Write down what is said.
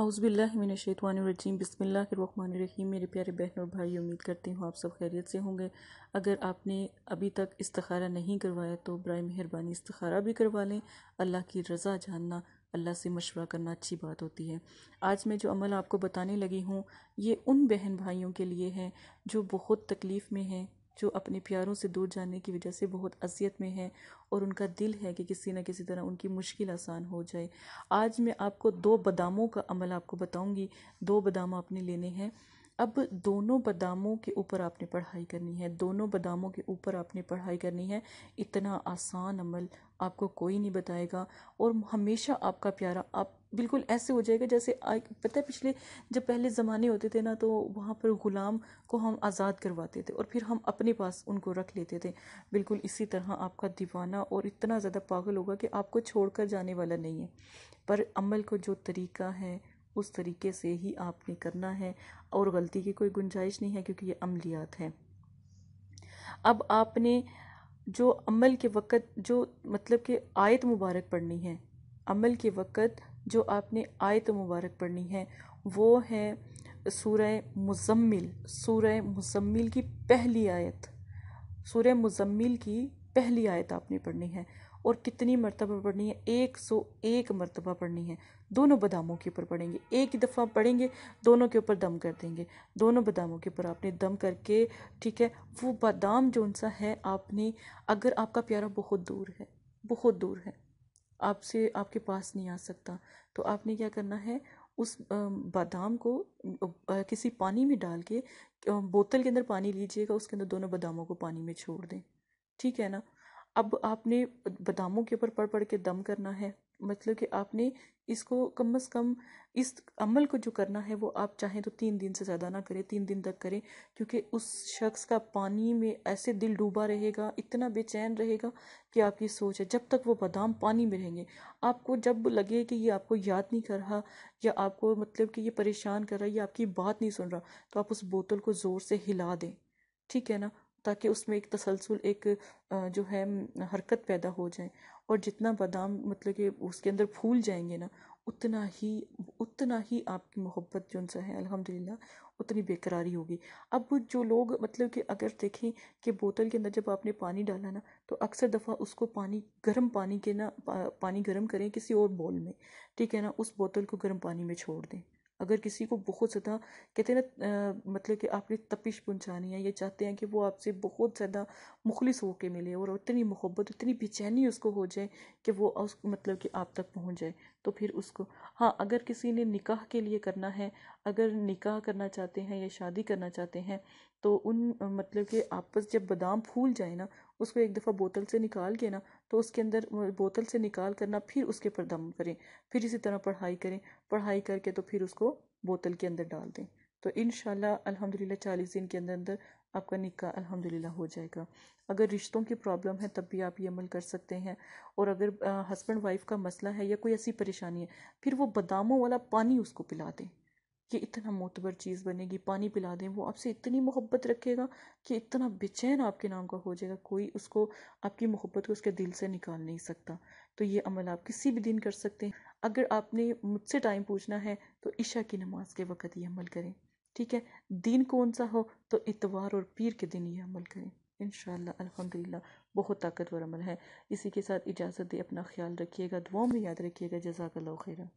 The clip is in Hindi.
हाउसबिल्लाशैतवानरजीम बसमीम मेरे प्यारे बहन और भाई उम्मीद करती हूँ आप सब खैरियत से होंगे अगर आपने अभी तक इस्तखारा नहीं करवाया तो बर मेहरबानी इस्तखारा भी करवा लें अल्लाह की रज़ा जानना अल्लाह से मशवरा करना अच्छी बात होती है आज मैं जो अमल आपको बताने लगी हूँ ये उन बहन भाइयों के लिए है जो बहुत तकलीफ़ में हैं जो अपने प्यारों से दूर जाने की वजह से बहुत अजियत में है और उनका दिल है कि किसी न किसी तरह उनकी मुश्किल आसान हो जाए आज मैं आपको दो बादामों का अमल आपको बताऊंगी दो बादाम आपने लेने हैं अब दोनों बादामों के ऊपर आपने पढ़ाई करनी है दोनों बादामों के ऊपर आपने पढ़ाई करनी है इतना आसान अमल आपको कोई नहीं बताएगा और हमेशा आपका प्यारा आप बिल्कुल ऐसे हो जाएगा जैसे आई पता है पिछले जब पहले ज़माने होते थे ना तो वहाँ पर ग़ुलाम को हम आज़ाद करवाते थे और फिर हम अपने पास उनको रख लेते थे बिल्कुल इसी तरह आपका दीवाना और इतना ज़्यादा पागल होगा कि आपको छोड़ कर जाने वाला नहीं है पर अमल को जो तरीका है उस तरीके से ही आपने करना है और गलती की कोई गुंजाइश नहीं है क्योंकि ये अमलियात है अब आपने जो अमल के वक़्त जो मतलब कि आयत मुबारक पढ़नी है अमल के वक़्त जो आपने आयत मुबारक पढ़नी है वो है सूर मुजम्मिल सूर मुजम्मिल की पहली आयत सूर मुजम्मिल की पहली आयत आपने पढ़नी है और कितनी मरतबा पढ़नी है एक सौ एक मरतबा पढ़नी है दोनों बदामों के ऊपर पढ़ेंगे एक ही दफ़ा पढ़ेंगे दोनों के ऊपर दम कर देंगे दोनों बदामों के ऊपर आपने दम करके ठीक है वो बादाम जो सा है आपने अगर आपका प्यारा बहुत दूर है बहुत दूर है आपसे आपके पास नहीं आ सकता तो आपने क्या करना है उस बादाम को किसी पानी में डाल के बोतल के अंदर पानी लीजिएगा उसके अंदर दोनों बादामों को पानी में छोड़ दें ठीक है ना अब आपने बादामों के ऊपर पढ़ पढ़ के दम करना है मतलब कि आपने इसको कम अज़ कम इस अमल को जो करना है वो आप चाहें तो तीन दिन से ज़्यादा ना करें तीन दिन तक करें क्योंकि उस शख्स का पानी में ऐसे दिल डूबा रहेगा इतना बेचैन रहेगा कि आपकी सोच है जब तक वो बादाम पानी में रहेंगे आपको जब लगे कि ये आपको याद नहीं कर रहा या आपको मतलब कि ये परेशान कर रहा है या आपकी बात नहीं सुन रहा तो आप उस बोतल को ज़ोर से हिला दें ठीक है ना ताकि उसमें एक तसलसल एक जो है हरकत पैदा हो जाए और जितना बादाम मतलब कि उसके अंदर फूल जाएंगे ना उतना ही उतना ही आपकी मोहब्बत जो सा है अल्हम्दुलिल्लाह उतनी बेकरारी होगी अब जो लोग मतलब कि अगर देखें कि बोतल के अंदर जब आपने पानी डाला ना तो अक्सर दफ़ा उसको पानी गर्म पानी के ना पा, पानी गर्म करें किसी और बॉल में ठीक है ना उस बोतल को गर्म पानी में छोड़ दें अगर किसी को बहुत ज़्यादा कहते हैं ना मतलब कि आपने तपिश पहुँचानी है ये चाहते हैं कि वो आपसे बहुत ज़्यादा मुखलिस होकर मिले और इतनी मोहब्बत इतनी बेचैनी उसको हो जाए कि वो उस मतलब कि आप तक पहुँच जाए तो फिर उसको हाँ अगर किसी ने निकाह के लिए करना है अगर निकाह करना चाहते हैं या शादी करना चाहते हैं तो उन मतलब कि आपस जब बादाम फूल जाए ना उसको एक दफ़ा बोतल से निकाल के ना तो उसके अंदर बोतल से निकाल करना फिर उसके पर दम करें फिर इसी तरह पढ़ाई करें पढ़ाई करके तो फिर उसको बोतल के अंदर डाल दें तो इन अल्हम्दुलिल्लाह चालीस दिन के अंदर अंदर आपका निका अल्हम्दुलिल्लाह हो जाएगा अगर रिश्तों की प्रॉब्लम है तब भी आप ये अमल कर सकते हैं और अगर हस्बैंड वाइफ का मसला है या कोई ऐसी परेशानी है फिर वो बादामों वाला पानी उसको पिला दें कि इतना मोतबर चीज़ बनेगी पानी पिला दें वो आपसे इतनी मोहब्बत रखेगा कि इतना बेचैन आपके नाम का हो जाएगा कोई उसको आपकी मोहब्बत को उसके दिल से निकाल नहीं सकता तो ये अमल आप किसी भी दिन कर सकते हैं अगर आपने मुझसे टाइम पूछना है तो ईशा की नमाज के वक़्त ये अमल करें ठीक है दिन कौन सा हो तो इतवार और पीर के दिन ये अमल करें इन अल्हम्दुलिल्लाह बहुत ताकतवर अमल है इसी के साथ इजाज़त दे अपना ख्याल रखिएगा दुआ में याद रखिएगा जजाकल्ला खैरा